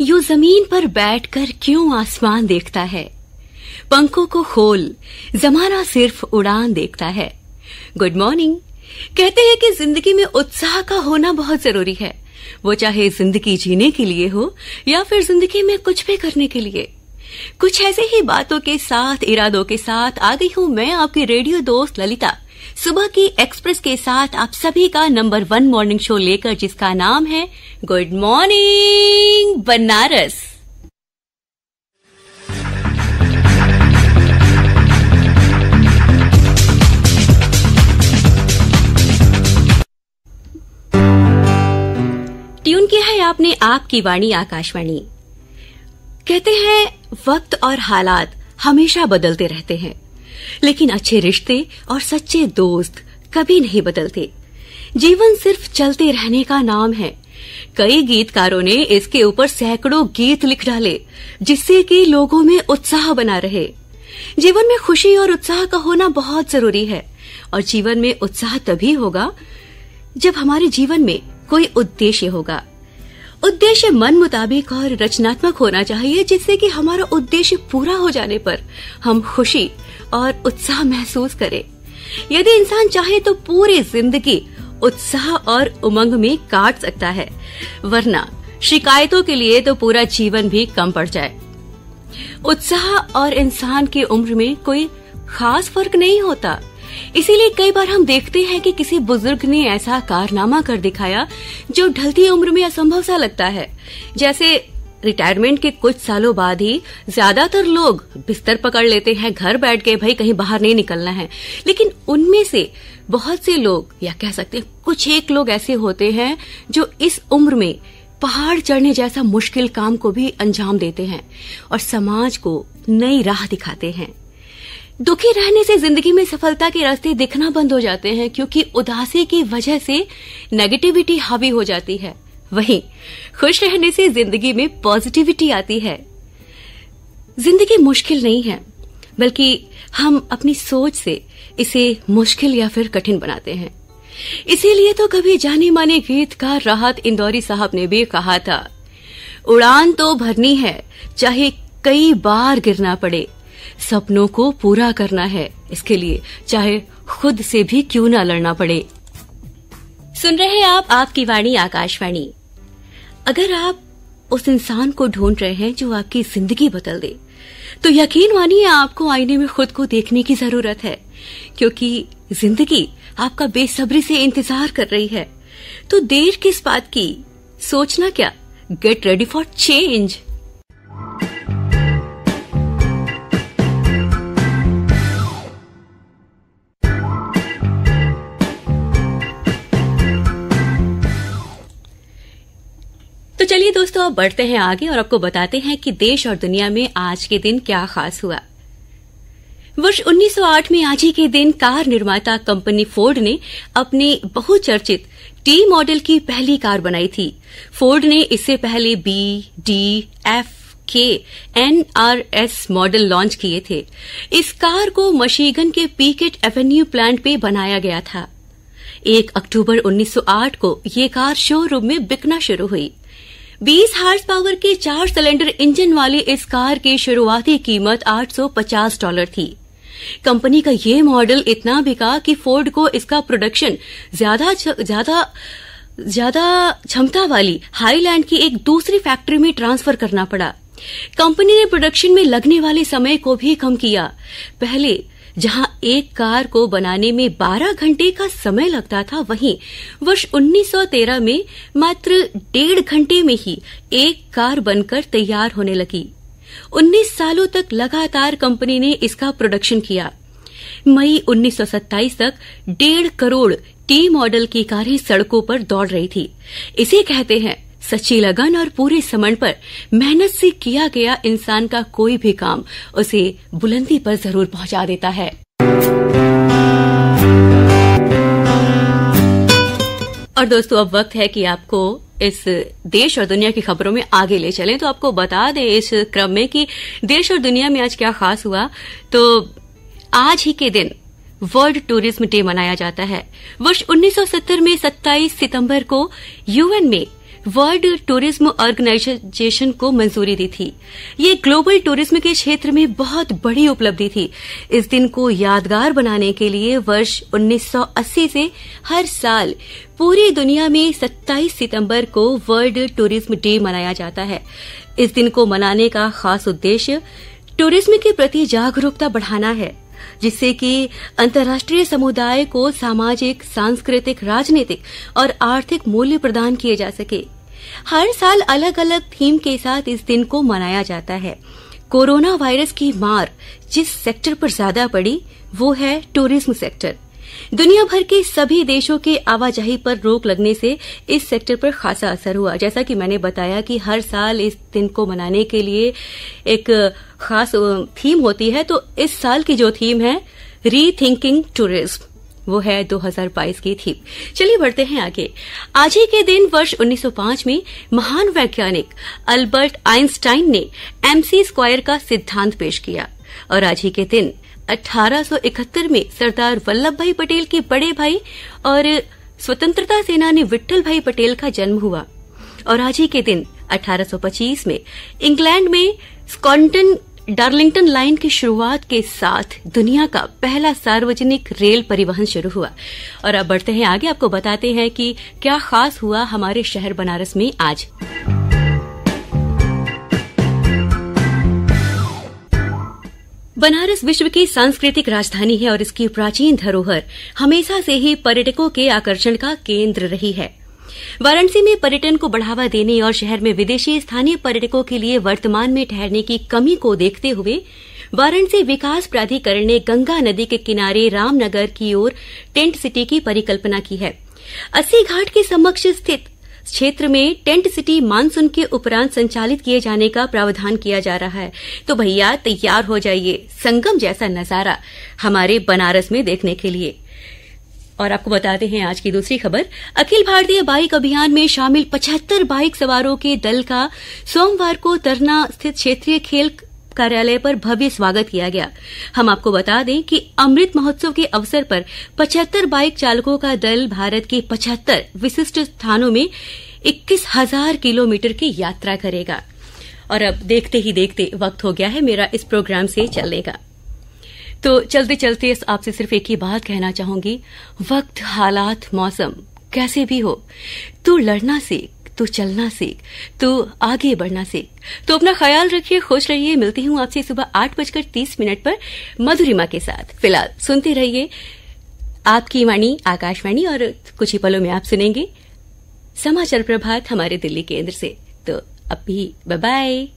यूं जमीन पर बैठकर क्यों आसमान देखता है पंखों को खोल जमाना सिर्फ उड़ान देखता है गुड मॉर्निंग कहते हैं कि जिंदगी में उत्साह का होना बहुत जरूरी है वो चाहे जिंदगी जीने के लिए हो या फिर जिंदगी में कुछ भी करने के लिए कुछ ऐसे ही बातों के साथ इरादों के साथ आ गई हूँ मैं आपकी रेडियो दोस्त ललिता सुबह की एक्सप्रेस के साथ आप सभी का नंबर वन मॉर्निंग शो लेकर जिसका नाम है गुड मॉर्निंग बनारस ट्यून किया है आपने आपकी वाणी आकाशवाणी कहते हैं वक्त और हालात हमेशा बदलते रहते हैं लेकिन अच्छे रिश्ते और सच्चे दोस्त कभी नहीं बदलते जीवन सिर्फ चलते रहने का नाम है कई गीतकारों ने इसके ऊपर सैकड़ों गीत लिख डाले जिससे कि लोगों में उत्साह बना रहे जीवन में खुशी और उत्साह का होना बहुत जरूरी है और जीवन में उत्साह तभी होगा जब हमारे जीवन में कोई उद्देश्य होगा उद्देश्य मन मुताबिक और रचनात्मक होना चाहिए जिससे कि हमारा उद्देश्य पूरा हो जाने पर हम खुशी और उत्साह महसूस करें यदि इंसान चाहे तो पूरी जिंदगी उत्साह और उमंग में काट सकता है वरना शिकायतों के लिए तो पूरा जीवन भी कम पड़ जाए उत्साह और इंसान की उम्र में कोई खास फर्क नहीं होता इसीलिए कई बार हम देखते हैं कि किसी बुजुर्ग ने ऐसा कारनामा कर दिखाया जो ढलती उम्र में असंभव सा लगता है जैसे रिटायरमेंट के कुछ सालों बाद ही ज्यादातर लोग बिस्तर पकड़ लेते हैं घर बैठ के भाई कहीं बाहर नहीं निकलना है लेकिन उनमें से बहुत से लोग या कह सकते हैं कुछ एक लोग ऐसे होते हैं जो इस उम्र में पहाड़ चढ़ने जैसा मुश्किल काम को भी अंजाम देते हैं और समाज को नई राह दिखाते हैं दुखी रहने से जिंदगी में सफलता के रास्ते दिखना बंद हो जाते हैं क्योंकि उदासी की वजह से नेगेटिविटी हावी हो जाती है वहीं खुश रहने से जिंदगी में पॉजिटिविटी आती है जिंदगी मुश्किल नहीं है बल्कि हम अपनी सोच से इसे मुश्किल या फिर कठिन बनाते हैं इसीलिए तो कभी जाने माने गीतकार राहत इंदौरी साहब ने भी कहा था उड़ान तो भरनी है चाहे कई बार गिरना पड़े सपनों को पूरा करना है इसके लिए चाहे खुद से भी क्यों ना लड़ना पड़े सुन रहे आप आपकी वाणी आकाशवाणी अगर आप उस इंसान को ढूंढ रहे हैं जो आपकी जिंदगी बदल दे तो यकीन मानिए आपको आईने में खुद को देखने की जरूरत है क्योंकि जिंदगी आपका बेसब्री से इंतजार कर रही है तो देर किस बात की सोचना क्या गेट रेडी फॉर चेंज अब बढ़ते हैं आगे और आपको बताते हैं कि देश और दुनिया में आज के दिन क्या खास हुआ वर्ष 1908 में आज ही के दिन कार निर्माता कंपनी फोर्ड ने अपने बहुचर्चित टी मॉडल की पहली कार बनाई थी फोर्ड ने इससे पहले बी डी एफ के एनआरएस मॉडल लॉन्च किए थे इस कार को मशीगन के पीकेट एवेन्यू प्लांट पे बनाया गया था एक अक्टूबर 1908 को ये कार शोरूम में बिकना शुरू हुई 20 हार्स पावर के चार सिलेंडर इंजन वाली इस कार की शुरुआती कीमत 850 डॉलर थी कंपनी का ये मॉडल इतना बिका कि फोर्ड को इसका प्रोडक्शन ज्यादा ज्यादा ज्यादा क्षमता वाली हाईलैंड की एक दूसरी फैक्ट्री में ट्रांसफर करना पड़ा कंपनी ने प्रोडक्शन में लगने वाले समय को भी कम किया पहले जहां एक कार को बनाने में 12 घंटे का समय लगता था वहीं वर्ष 1913 में मात्र डेढ़ घंटे में ही एक कार बनकर तैयार होने लगी 19 सालों तक लगातार कंपनी ने इसका प्रोडक्शन किया मई 1927 तक डेढ़ करोड़ टी मॉडल की कारें सड़कों पर दौड़ रही थी इसे कहते हैं सच्ची लगन और पूरे समण पर मेहनत से किया गया इंसान का कोई भी काम उसे बुलंदी पर जरूर पहुंचा देता है और दोस्तों अब वक्त है कि आपको इस देश और दुनिया की खबरों में आगे ले चलें तो आपको बता दें इस क्रम में कि देश और दुनिया में आज क्या खास हुआ तो आज ही के दिन वर्ल्ड टूरिज्म डे मनाया जाता है वर्ष 1970 में 27 सितंबर को यूएन में वर्ल्ड टूरिज्म ऑर्गेनाइजेशन को मंजूरी दी थी ये ग्लोबल टूरिज्म के क्षेत्र में बहुत बड़ी उपलब्धि थी इस दिन को यादगार बनाने के लिए वर्ष 1980 से हर साल पूरी दुनिया में 27 सितंबर को वर्ल्ड टूरिज्म डे मनाया जाता है इस दिन को मनाने का खास उद्देश्य टूरिज्म के प्रति जागरूकता बढ़ाना है जिससे कि अंतर्राष्ट्रीय समुदाय को सामाजिक सांस्कृतिक राजनीतिक और आर्थिक मूल्य प्रदान किए जा सके हर साल अलग अलग थीम के साथ इस दिन को मनाया जाता है कोरोना वायरस की मार जिस सेक्टर पर ज्यादा पड़ी वो है टूरिज्म सेक्टर दुनिया भर के सभी देशों के आवाजाही पर रोक लगने से इस सेक्टर पर खासा असर हुआ जैसा कि मैंने बताया कि हर साल इस दिन को मनाने के लिए एक खास थीम होती है तो इस साल की जो थीम है री थिंकिंग टूरिज्म वो है 2022 की थीम चलिए बढ़ते हैं आगे आज ही के दिन वर्ष 1905 में महान वैज्ञानिक अल्बर्ट आइंस्टाइन ने एमसी स्क्वायर का सिद्धांत पेश किया और आज ही के दिन 1871 में सरदार वल्लभ भाई पटेल के बड़े भाई और स्वतंत्रता सेनानी विट्ठल भाई पटेल का जन्म हुआ और आज ही के दिन 1825 में इंग्लैंड में स्कॉन्टन डार्लिंगटन लाइन की शुरुआत के साथ दुनिया का पहला सार्वजनिक रेल परिवहन शुरू हुआ और अब बढ़ते हैं आगे आपको बताते हैं कि क्या खास हुआ हमारे शहर बनारस में आज बनारस विश्व की सांस्कृतिक राजधानी है और इसकी प्राचीन धरोहर हमेशा से ही पर्यटकों के आकर्षण का केंद्र रही है वाराणसी में पर्यटन को बढ़ावा देने और शहर में विदेशी स्थानीय पर्यटकों के लिए वर्तमान में ठहरने की कमी को देखते हुए वाराणसी विकास प्राधिकरण ने गंगा नदी के किनारे रामनगर की ओर टेंट सिटी की परिकल्पना की है अस्सी घाट के समक्ष स्थित क्षेत्र में टेंट सिटी मानसून के उपरांत संचालित किए जाने का प्रावधान किया जा रहा है तो भैया तैयार हो जाइए संगम जैसा नजारा हमारे बनारस में देखने के लिए और आपको बताते हैं आज की दूसरी खबर अखिल भारतीय बाइक अभियान में शामिल पचहत्तर बाइक सवारों के दल का सोमवार को तरना स्थित क्षेत्रीय खेल कार्यालय पर भव्य स्वागत किया गया हम आपको बता दें कि अमृत महोत्सव के अवसर पर 75 बाइक चालकों का दल भारत के 75 विशिष्ट स्थानों में इक्कीस हजार किलोमीटर की यात्रा करेगा और अब देखते ही देखते वक्त हो गया है मेरा इस प्रोग्राम से चलने का तो चलते चलते आपसे सिर्फ एक ही बात कहना चाहूंगी वक्त हालात मौसम कैसे भी हो तू लड़ना सीख तू चलना सीख तू आगे बढ़ना सीख तो अपना ख्याल रखिए खुश रहिए मिलती हूँ आपसे सुबह आठ बजकर तीस मिनट पर मधुरिमा के साथ फिलहाल सुनते रहिए आपकी वाणी आकाशवाणी और कुछ ही पलों में आप सुनेंगे समाचार प्रभात हमारे दिल्ली केंद्र से तो अभी बाय बाय